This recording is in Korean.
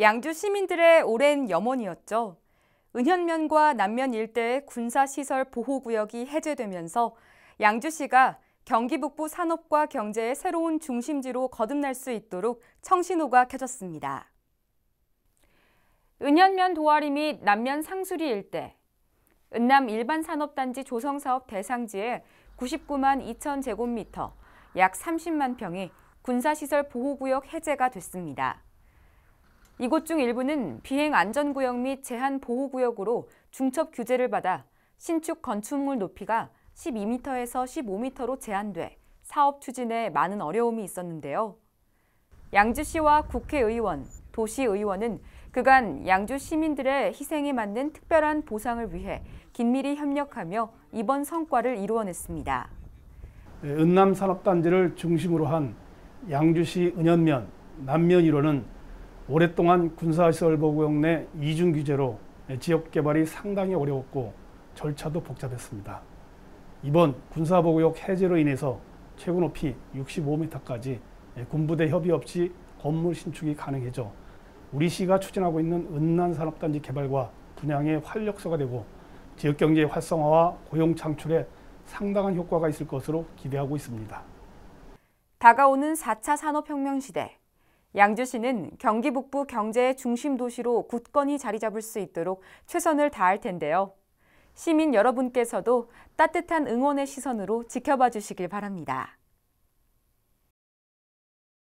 양주 시민들의 오랜 염원이었죠. 은현면과 남면 일대의 군사시설 보호구역이 해제되면서 양주시가 경기 북부 산업과 경제의 새로운 중심지로 거듭날 수 있도록 청신호가 켜졌습니다. 은현면 도아리 및 남면 상수리 일대, 은남 일반산업단지 조성사업 대상지에 99만 2천 제곱미터, 약 30만 평이 군사시설 보호구역 해제가 됐습니다. 이곳 중 일부는 비행 안전구역 및 제한 보호구역으로 중첩 규제를 받아 신축 건축물 높이가 12m에서 15m로 제한돼 사업 추진에 많은 어려움이 있었는데요. 양주시와 국회의원, 도시의원은 그간 양주 시민들의 희생에 맞는 특별한 보상을 위해 긴밀히 협력하며 이번 성과를 이루어냈습니다. 네, 은남 산업단지를 중심으로 한 양주시 은연면, 남면 1호는 오랫동안 군사시설 보호구역 내 이중 규제로 지역 개발이 상당히 어려웠고 절차도 복잡했습니다. 이번 군사보호역 해제로 인해서 최고 높이 65m까지 군부대 협의 없이 건물 신축이 가능해져 우리 시가 추진하고 있는 은난 산업단지 개발과 분양의 활력소가 되고 지역경제 활성화와 고용 창출에 상당한 효과가 있을 것으로 기대하고 있습니다. 다가오는 4차 산업혁명 시대. 양주시는 경기 북부 경제의 중심 도시로 굳건히 자리 잡을 수 있도록 최선을 다할 텐데요. 시민 여러분께서도 따뜻한 응원의 시선으로 지켜봐 주시길 바랍니다.